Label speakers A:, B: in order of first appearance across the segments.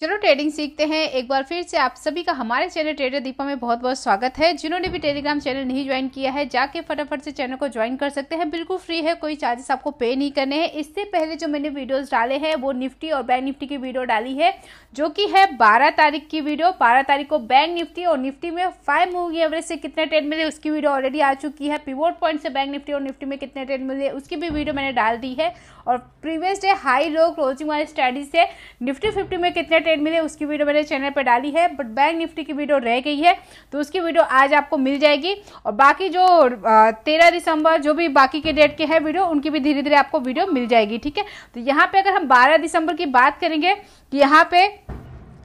A: चलो ट्रेडिंग सीखते हैं एक बार फिर से आप सभी का हमारे चैनल ट्रेडर दीपा में बहुत बहुत स्वागत है जिन्होंने भी टेलीग्राम चैनल नहीं ज्वाइन किया है जाके फटाफट से चैनल को ज्वाइन कर सकते हैं बिल्कुल फ्री है कोई चार्जेस आपको पे नहीं करने हैं इससे पहले जो मैंने वीडियोस डाले हैं वो निफ्टी और बैंक निफ्टी की वीडियो डाली है जो कि है बारह तारीख की वीडियो बारह तारीख को बैंक निफ्टी और निफ्टी में फाइव मूवी एवरेज से कितने ट्रेड मिले उसकी वीडियो ऑलरेडी आ चुकी है पिवोट पॉइंट से बैंक निफ्टी और निफ्टी में कितने ट्रेड मिले उसकी भी वीडियो मैंने डाल दी है और previous day high low closing वाले स्टडी से निफ्टी फिफ्टी में कितने ट्रेड मिले उसकी वीडियो मैंने चैनल पर डाली है बट बैंक निफ्टी की वीडियो रह गई है तो उसकी वीडियो आज आपको मिल जाएगी और बाकी जो तेरह दिसंबर जो भी बाकी के डेट के हैं वीडियो उनकी भी धीरे धीरे आपको वीडियो मिल जाएगी ठीक है तो यहाँ पे अगर हम बारह दिसंबर की बात करेंगे कि यहाँ पे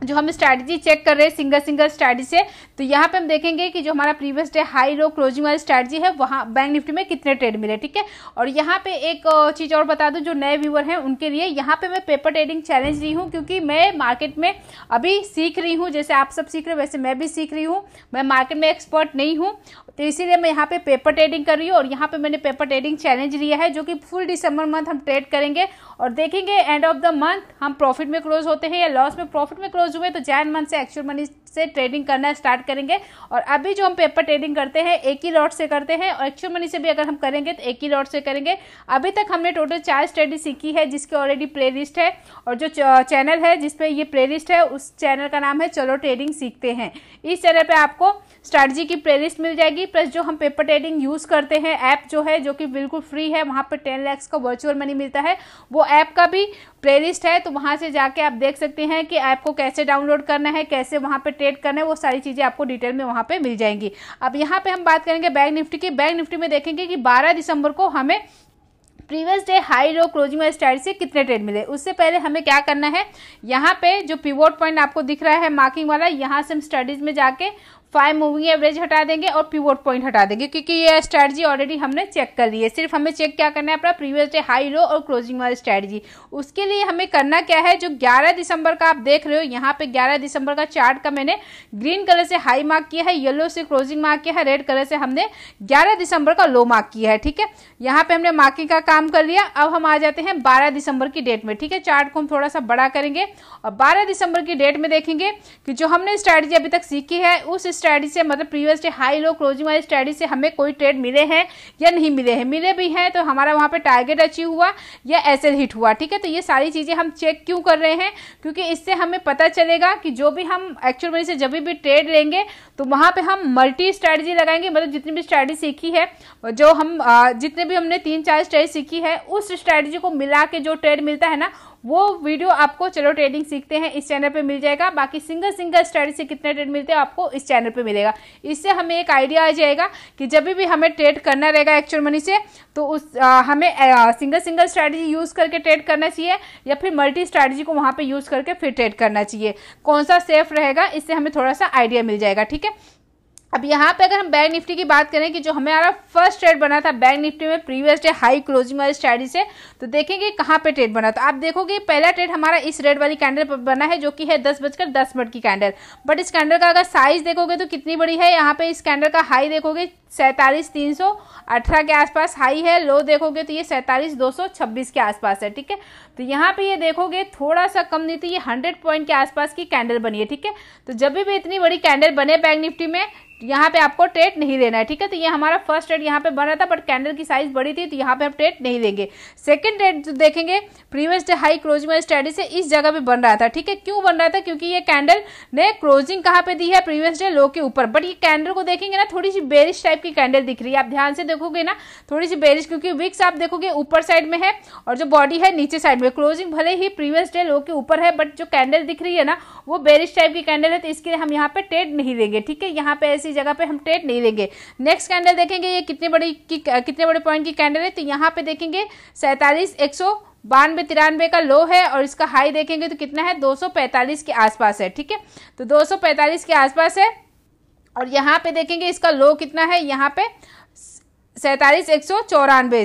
A: जो हम स्ट्रैटेजी चेक कर रहे हैं सिंगल सिंगल स्ट्रैटेजी से तो यहाँ पे हम देखेंगे कि जो हमारा previous day high low closing वाली स्ट्रैटेजी है वहाँ बैंक निफ्टी में कितने ट्रेड मिले ठीक है और यहाँ पे एक चीज़ और बता दूँ जो नए व्यूअर हैं उनके लिए यहाँ पे मैं पेपर ट्रेडिंग चैलेंज रही हूँ क्योंकि मैं मार्केट में अभी सीख रही हूँ जैसे आप सब सीख रहे वैसे मैं भी सीख रही हूँ मैं मार्केट में एक्सपर्ट नहीं हूँ तो इसीलिए मैं यहाँ पे पेपर ट्रेडिंग कर रही हूँ और यहाँ पे मैंने पेपर ट्रेडिंग चैलेंज लिया है जो कि फुल दिसंबर मंथ हम ट्रेड करेंगे और देखेंगे एंड ऑफ द मंथ हम प्रॉफिट में क्लोज होते हैं या लॉस में प्रॉफिट में क्लोज हुए तो जैन मंथ से एक्चुअल मनी से ट्रेडिंग करना स्टार्ट करेंगे और अभी जो हम पेपर ट्रेडिंग करते हैं एक ही लॉट से करते हैं और एक्चुअल मनी से भी अगर हम करेंगे तो एक ही लॉट से करेंगे अभी तक हमने टोटल चार स्ट्रेटी सीखी है जिसकी ऑलरेडी प्ले लिस्ट है और जो चैनल है जिसपे ये प्ले लिस्ट है उस चैनल का नाम है चलो ट्रेडिंग सीखते हैं इस चैनल पर आपको स्ट्रैटी की प्ले लिस्ट मिल जाएगी प्लस जो हम पेपर ट्रेडिंग यूज़ करते हैं ऐप जो है जो कि बिल्कुल फ्री है वहाँ पर टेन लैक्स का वर्चुअल मनी मिलता है वो ऐप का भी प्लेलिस्ट है तो वहाँ से जाके आप देख सकते हैं कि ऐप को कैसे डाउनलोड करना है कैसे वहाँ पर ट्रेड करना है वो सारी चीज़ें आपको डिटेल में वहाँ पर मिल जाएंगी अब यहाँ पर हम बात करेंगे बैंक निफ्टी की बैंक निफ्टी में देखेंगे कि बारह दिसंबर को हमें previous day high low closing style से कितने ट्रेड मिले उससे पहले हमें क्या करना है यहाँ पे जो पिवोट पॉइंट आपको दिख रहा है मार्किंग वाला यहाँ से हम स्टडीज़ में जाके फाइव मूविंग एवरेज हटा देंगे और पिवोट पॉइंट हटा देंगे क्योंकि ये स्ट्रैटेजी ऑलरेडी हमने चेक कर ली है सिर्फ हमें चेक क्या करना है अपना प्रीवियस डे हाई लो और क्लोजिंग वाली स्ट्रेटजी उसके लिए हमें करना क्या है जो 11 दिसंबर का आप देख रहे हो यहाँ पे 11 दिसंबर का चार्ट का मैंने ग्रीन कलर से हाई मार्क किया है येलो से क्लोजिंग मार्क किया है रेड कलर से हमने ग्यारह दिसंबर का लो मार्क किया है ठीक है यहाँ पे हमने मार्किंग का काम कर लिया अब हम आ जाते हैं बारह दिसंबर की डेट में ठीक है चार्ट को हम थोड़ा सा बड़ा करेंगे और बारह दिसंबर की डेट में देखेंगे कि जो हमने स्ट्रैटेजी अभी तक सीखी है उस स्टडी से मतलब previous day high low closing वाली स्टडी से हमें कोई ट्रेड मिले हैं या नहीं मिले हैं मिले भी हैं तो हमारा वहाँ पर टारगेट अचीव हुआ या ऐसे हिट हुआ ठीक है तो ये सारी चीज़ें हम चेक क्यों कर रहे हैं क्योंकि इससे हमें पता चलेगा कि जो भी हम एक्चुअल मनी से जब भी ट्रेड लेंगे तो वहाँ पर हम मल्टी स्ट्रैटेजी लगाएंगे मतलब जितनी भी स्ट्रैटेजी सीखी है जो हम जितने भी हमने तीन चार स्ट्रैटेजी सीखी है उस स्ट्रैटेजी को मिला के जो ट्रेड मिलता है ना वो वीडियो आपको चलो ट्रेडिंग सीखते हैं इस चैनल पे मिल जाएगा बाकी सिंगल सिंगल स्टडी से कितने ट्रेड मिलते हैं आपको इस चैनल पे मिलेगा इससे हमें एक आइडिया आ जाएगा कि जब भी हमें ट्रेड करना रहेगा एक्चुअल मनी से तो उस आ, हमें आ, सिंगल सिंगल स्ट्रैटेजी यूज़ करके ट्रेड करना चाहिए या फिर मल्टी स्ट्रैटेजी को वहाँ पर यूज़ करके फिर ट्रेड करना चाहिए कौन सा सेफ रहेगा इससे हमें थोड़ा सा आइडिया मिल जाएगा ठीक है अब यहाँ पे अगर हम बैंक निफ्टी की बात करें कि जो हमारा फर्स्ट ट्रेड बना था बैंक निफ्टी में प्रीवियस डे हाई क्लोजिंग वाली स्ट्रैटी से तो देखेंगे कहाँ पे ट्रेड बना था आप देखोगे पहला ट्रेड हमारा इस रेड वाली कैंडल पर बना है जो कि है दस बजकर दस मिनट की कैंडल बट इस कैंडल का अगर साइज देखोगे तो कितनी बड़ी है यहाँ पे इस कैंडल का हाई देखोगे सैंतालीस तीन सौ अठारह के आसपास हाई है लो देखोगे तो ये सैंतालीस दो सौ छब्बीस के आसपास है ठीक है तो यहाँ पे ये देखोगे थोड़ा सा कम नहीं तो ये हंड्रेड पॉइंट के आसपास की कैंडल बनी है ठीक है तो जब भी इतनी बड़ी कैंडल बने बैंक निफ्टी में यहाँ पे आपको टेट नहीं देना है ठीक है तो ये हमारा फर्स्ट ट्रेड यहाँ पे बन रहा था बट कैंडल की साइज बड़ी थी तो यहाँ पे हम टेट नहीं देंगे सेकंड ट्रेड जो देखेंगे प्रीवियस डे हाई क्लोजिंग वाली स्टडी से इस जगह पे बन रहा था ठीक है क्यों बन रहा था क्योंकि ये कैंडल ने क्लोजिंग कहाँ पे दी है प्रीवियस डे लो के ऊपर बट ये कैंडल को देखेंगे ना थोड़ी सी बेरिश टाइप की कैंडल दिख रही है आप ध्यान से देखोगे ना थोड़ी सी बेरिश क्योंकि विक्स आप देखोगे ऊपर साइड में है और जो बॉडी है नीचे साइड में क्लोजिंग भले ही प्रीवियस डे लो के ऊपर है बट जो कैंडल दिख रही है ना वो बेरिश टाइप की कैंडल है तो इसके लिए हम यहाँ पे टेट नहीं देंगे ठीक है यहाँ पे ऐसी किसी जगह पे हम ट्रेड नहीं लेंगे नेक्स्ट कैंडल देखेंगे ये कितने बड़ी की कितने बड़े पॉइंट की कैंडल है तो यहाँ पे देखेंगे सैंतालीस एक सौ बानवे तिरानवे का लो है और इसका हाई देखेंगे तो कितना है 245 के आसपास है ठीक है तो 245 के आसपास है और यहाँ पे देखेंगे इसका लो कितना है यहाँ पे सैंतालीस एक सौ चौरानवे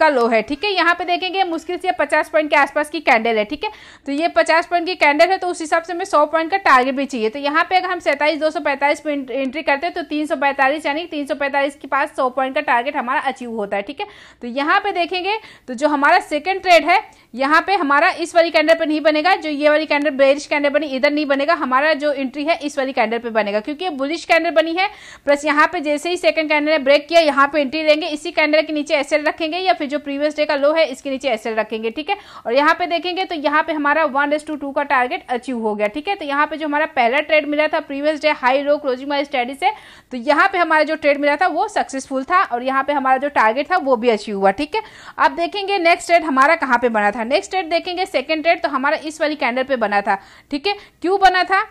A: का लो है ठीक है यहाँ पे देखेंगे मुश्किल से पचास पॉइंट के आसपास की कैंडल है ठीक है तो ये पचास पॉइंट की कैंडल है तो उस हिसाब से हमें सौ पॉइंट का टारगेट भी चाहिए तो यहाँ पे अगर हम सैंतालीस दो सौ एंट्री करते हैं तो तीन सौ यानी तीन सौ के पास सौ पॉइंट का टारगेट हमारा अचीव होता है ठीक है तो यहाँ पे देखेंगे तो जो हमारा सेकेंड ट्रेड है यहाँ पे हमारा इस वाली कैंडल पर नहीं बनेगा जो ये वाली कैंडल बेरिश कैंडल बनी इधर नहीं बनेगा हमारा जो एंट्री है इस वाली कैंडल पर बनेगा क्योंकि बुलिश कैंडल बनी है प्लस यहाँ पे जैसे ही सेकंड कैंडल ने ब्रेक किया यहाँ पे एंट्री लेंगे इसी कैंडल के नीचे एसएल रखेंगे या फिर जो प्रीवियस डे का लो है इसके नीचे एस रखेंगे ठीक है और यहाँ पे देखेंगे तो यहाँ पे हमारा वन एस टू टू का टारगेट अचीव हो गया ठीक है तो यहाँ पे जो हमारा पहला ट्रेड मिला था previous day high low closing माई स्टडी से तो यहाँ पे हमारा जो ट्रेड मिला था वो सक्सेसफुल था और यहाँ पे हमारा जो टारगेट था वो भी अचीव हुआ ठीक है अब देखेंगे नेक्स्ट ट्रेड हमारा कहाँ पे बना था नेक्स्ट ट्रेड देखेंगे सेकेंड ट्रेड तो हमारा इस वाली कैंडल पे बना था ठीक है क्यों बना था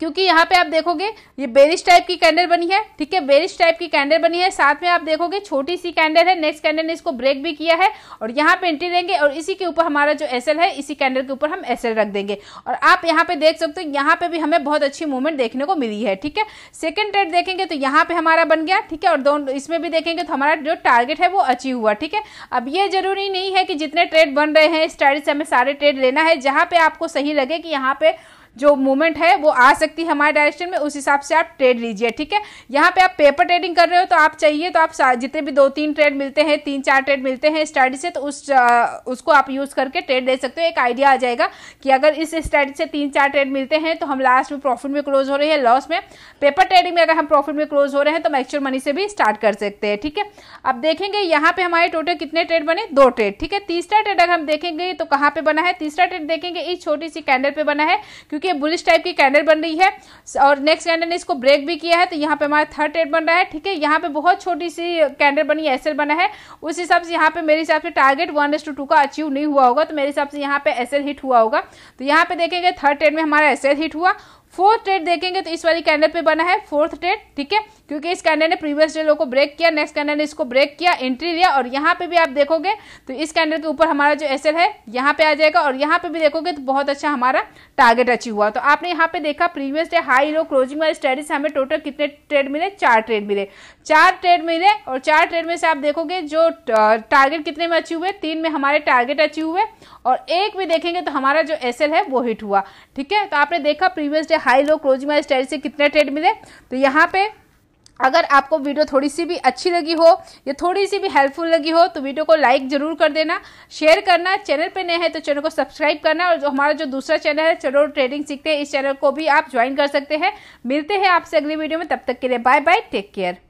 A: क्योंकि यहाँ पे आप देखोगे ये बेरिश टाइप की कैंडल बनी है ठीक है बेरिश टाइप की कैंडल बनी है साथ में आप देखोगे छोटी सी कैंडल है नेक्स्ट कैंडल ने इसको ब्रेक भी किया है और यहाँ पे एंट्री देंगे और इसी के ऊपर हमारा जो एस है इसी कैंडल के ऊपर हम एस रख देंगे और आप यहाँ पे देख सकते हो यहाँ पे भी हमें बहुत अच्छी मूवमेंट देखने को मिली है ठीक है सेकेंड ट्रेड देखेंगे तो यहाँ पे हमारा बन गया ठीक है और दोनों इसमें भी देखेंगे तो हमारा जो टारगेट है वो अचीव हुआ ठीक है अब ये जरूरी नहीं है कि जितने ट्रेड बन रहे हैं स्टाइल से हमें सारे ट्रेड लेना है जहाँ पे आपको सही लगे कि यहाँ पे जो मूवमेंट है वो आ सकती है हमारे डायरेक्शन में उस हिसाब से आप ट्रेड लीजिए ठीक है यहाँ पे आप पेपर ट्रेडिंग कर रहे हो तो आप चाहिए तो आप जितने भी दो तीन ट्रेड मिलते हैं तीन चार ट्रेड मिलते हैं स्टडी से तो उस उसको आप यूज़ करके ट्रेड ले सकते हो एक आइडिया आ जाएगा कि अगर इस स्टडी से तीन चार ट्रेड मिलते हैं तो हम लास्ट में प्रॉफिट में क्लोज हो रहे हैं लॉस में पेपर ट्रेडिंग में अगर हम प्रॉफिट में क्लोज हो रहे हैं तो हम एक्चुअल मनी से भी स्टार्ट कर सकते हैं ठीक है अब देखेंगे यहाँ पे हमारे टोटल कितने ट्रेड बने दो ट्रेड ठीक है तीसरा ट्रेड अगर हम देखेंगे तो कहाँ पे बना है तीसरा ट्रेड देखेंगे इस छोटी सी कैंडल पे बना है क्योंकि देखिए बुलिश टाइप की कैंडल बन रही है और नेक्स्ट कैंडल ने इसको ब्रेक भी किया है तो यहाँ पे हमारा थर्ड ट्रेड बन रहा है ठीक है यहाँ पे बहुत छोटी सी कैंडल बनी एस बना है उस हिसाब से यहाँ पे मेरे हिसाब से target one is to two का अचीव नहीं हुआ होगा तो मेरे हिसाब से यहाँ पे एस हिट हुआ होगा तो यहाँ पे देखेंगे थर्ड ट्रेड में हमारा एस हिट हुआ फोर्थ ट्रेड देखेंगे तो इस वाली कैंडल पे बना है फोर्थ ट्रेड ठीक है क्योंकि इस कैंडल ने प्रीवियस डे लो को ब्रेक किया नेक्स्ट कैंडल ने इसको ब्रेक किया एंट्री लिया और यहाँ पे भी आप देखोगे तो इस कैंडल के ऊपर हमारा जो एसएल है यहाँ पे आ जाएगा और यहाँ पे भी देखोगे तो बहुत अच्छा हमारा टारगेट अचीव हुआ तो आपने यहाँ पे देखा previous day high low closing वाली स्टडी से हमें टोटल कितने ट्रेड मिले चार ट्रेड मिले चार ट्रेड मिले और चार ट्रेड में से आप देखोगे जो टारगेट कितने में अचीव हुए तीन में हमारे टारगेट अचीव हुए और एक में देखेंगे तो हमारा जो एस है वो हिट हुआ ठीक है तो आपने देखा previous day high low closing वाली स्टडी से कितने ट्रेड मिले तो यहाँ पे अगर आपको वीडियो थोड़ी सी भी अच्छी लगी हो या थोड़ी सी भी हेल्पफुल लगी हो तो वीडियो को लाइक ज़रूर कर देना शेयर करना चैनल पे नए हैं तो चैनल को सब्सक्राइब करना और जो हमारा जो दूसरा चैनल है चलो ट्रेडिंग सीखते हैं इस चैनल को भी आप ज्वाइन कर सकते हैं मिलते हैं आपसे अगली वीडियो में तब तक के लिए बाय बाय टेक केयर